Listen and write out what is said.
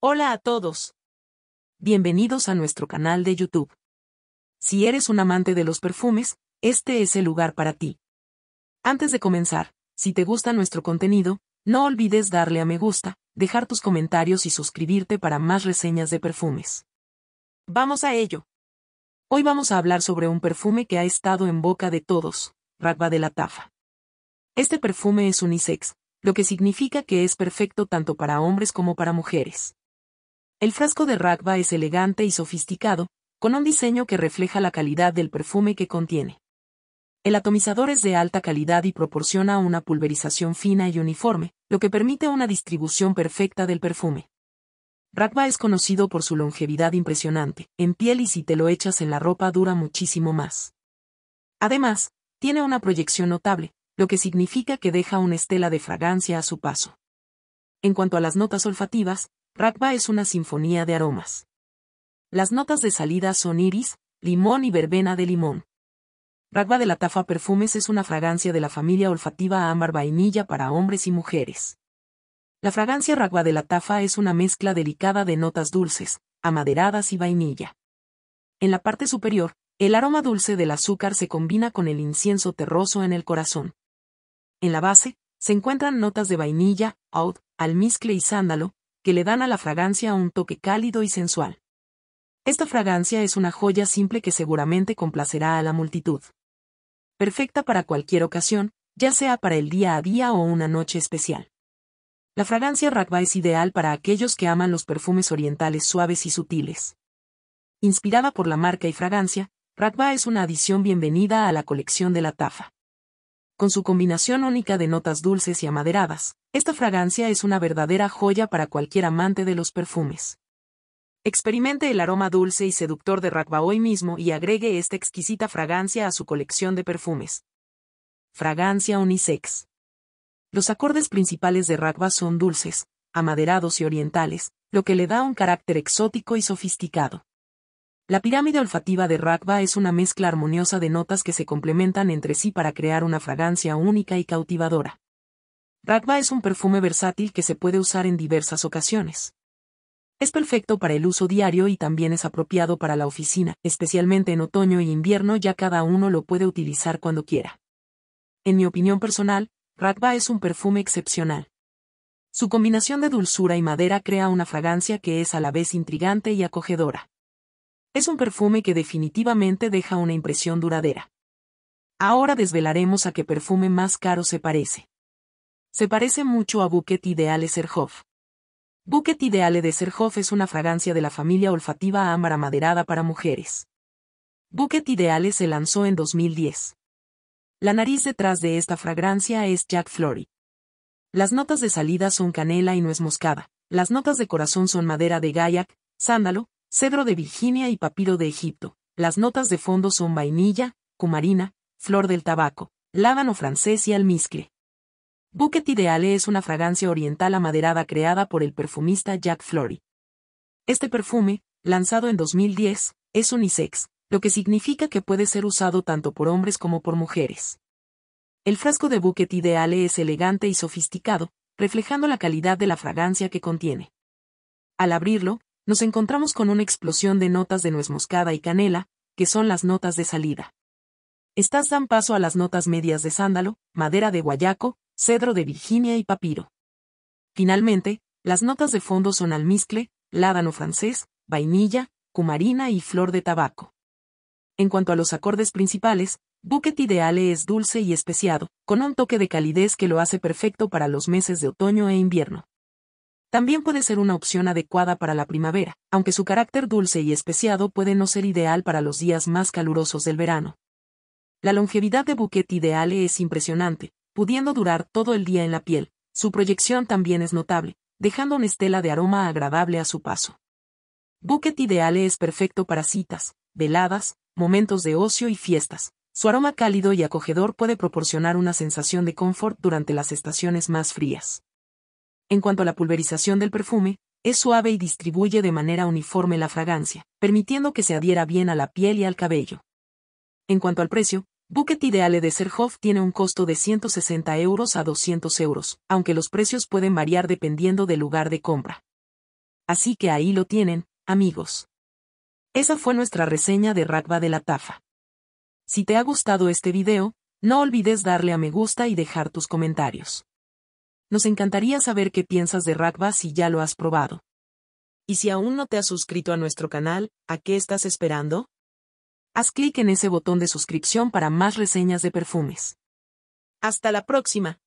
Hola a todos. Bienvenidos a nuestro canal de YouTube. Si eres un amante de los perfumes, este es el lugar para ti. Antes de comenzar, si te gusta nuestro contenido, no olvides darle a me gusta, dejar tus comentarios y suscribirte para más reseñas de perfumes. Vamos a ello. Hoy vamos a hablar sobre un perfume que ha estado en boca de todos, Ragba de la Tafa. Este perfume es unisex, lo que significa que es perfecto tanto para hombres como para mujeres. El frasco de Ragba es elegante y sofisticado, con un diseño que refleja la calidad del perfume que contiene. El atomizador es de alta calidad y proporciona una pulverización fina y uniforme, lo que permite una distribución perfecta del perfume. Ragba es conocido por su longevidad impresionante, en piel y si te lo echas en la ropa dura muchísimo más. Además, tiene una proyección notable, lo que significa que deja una estela de fragancia a su paso. En cuanto a las notas olfativas, Ragba es una sinfonía de aromas. Las notas de salida son iris, limón y verbena de limón. Ragba de la Tafa Perfumes es una fragancia de la familia olfativa ámbar vainilla para hombres y mujeres. La fragancia Ragba de la Tafa es una mezcla delicada de notas dulces, amaderadas y vainilla. En la parte superior, el aroma dulce del azúcar se combina con el incienso terroso en el corazón. En la base, se encuentran notas de vainilla, oud, almizcle y sándalo, que le dan a la fragancia un toque cálido y sensual. Esta fragancia es una joya simple que seguramente complacerá a la multitud. Perfecta para cualquier ocasión, ya sea para el día a día o una noche especial. La fragancia Rakva es ideal para aquellos que aman los perfumes orientales suaves y sutiles. Inspirada por la marca y fragancia, ragba es una adición bienvenida a la colección de la Tafa con su combinación única de notas dulces y amaderadas, esta fragancia es una verdadera joya para cualquier amante de los perfumes. Experimente el aroma dulce y seductor de Rakva hoy mismo y agregue esta exquisita fragancia a su colección de perfumes. Fragancia unisex. Los acordes principales de Rakva son dulces, amaderados y orientales, lo que le da un carácter exótico y sofisticado. La pirámide olfativa de ragba es una mezcla armoniosa de notas que se complementan entre sí para crear una fragancia única y cautivadora. ragba es un perfume versátil que se puede usar en diversas ocasiones. Es perfecto para el uso diario y también es apropiado para la oficina, especialmente en otoño y invierno ya cada uno lo puede utilizar cuando quiera. En mi opinión personal, ragba es un perfume excepcional. Su combinación de dulzura y madera crea una fragancia que es a la vez intrigante y acogedora. Es un perfume que definitivamente deja una impresión duradera. Ahora desvelaremos a qué perfume más caro se parece. Se parece mucho a Bouquet Ideale Serhoff. Bouquet Ideale de Serhoff es una fragancia de la familia olfativa ámbar maderada para mujeres. Bouquet Ideale se lanzó en 2010. La nariz detrás de esta fragancia es Jack Flory. Las notas de salida son canela y es moscada. Las notas de corazón son madera de gayak, sándalo, cedro de Virginia y papiro de Egipto. Las notas de fondo son vainilla, cumarina, flor del tabaco, lábano francés y almizcle. Bouquet Ideale es una fragancia oriental amaderada creada por el perfumista Jack Flory. Este perfume, lanzado en 2010, es unisex, lo que significa que puede ser usado tanto por hombres como por mujeres. El frasco de Bouquet Ideale es elegante y sofisticado, reflejando la calidad de la fragancia que contiene. Al abrirlo, nos encontramos con una explosión de notas de nuez moscada y canela, que son las notas de salida. Estas dan paso a las notas medias de sándalo, madera de guayaco, cedro de Virginia y papiro. Finalmente, las notas de fondo son almizcle, ládano francés, vainilla, cumarina y flor de tabaco. En cuanto a los acordes principales, bouquet Ideale es dulce y especiado, con un toque de calidez que lo hace perfecto para los meses de otoño e invierno. También puede ser una opción adecuada para la primavera, aunque su carácter dulce y especiado puede no ser ideal para los días más calurosos del verano. La longevidad de Bouquet Ideale es impresionante, pudiendo durar todo el día en la piel, su proyección también es notable, dejando una estela de aroma agradable a su paso. Bouquet Ideale es perfecto para citas, veladas, momentos de ocio y fiestas. Su aroma cálido y acogedor puede proporcionar una sensación de confort durante las estaciones más frías. En cuanto a la pulverización del perfume, es suave y distribuye de manera uniforme la fragancia, permitiendo que se adhiera bien a la piel y al cabello. En cuanto al precio, Bucket Ideale de Serhoff tiene un costo de 160 euros a 200 euros, aunque los precios pueden variar dependiendo del lugar de compra. Así que ahí lo tienen, amigos. Esa fue nuestra reseña de Ragba de la Tafa. Si te ha gustado este video, no olvides darle a me gusta y dejar tus comentarios. Nos encantaría saber qué piensas de Ragba si ya lo has probado. Y si aún no te has suscrito a nuestro canal, ¿a qué estás esperando? Haz clic en ese botón de suscripción para más reseñas de perfumes. Hasta la próxima.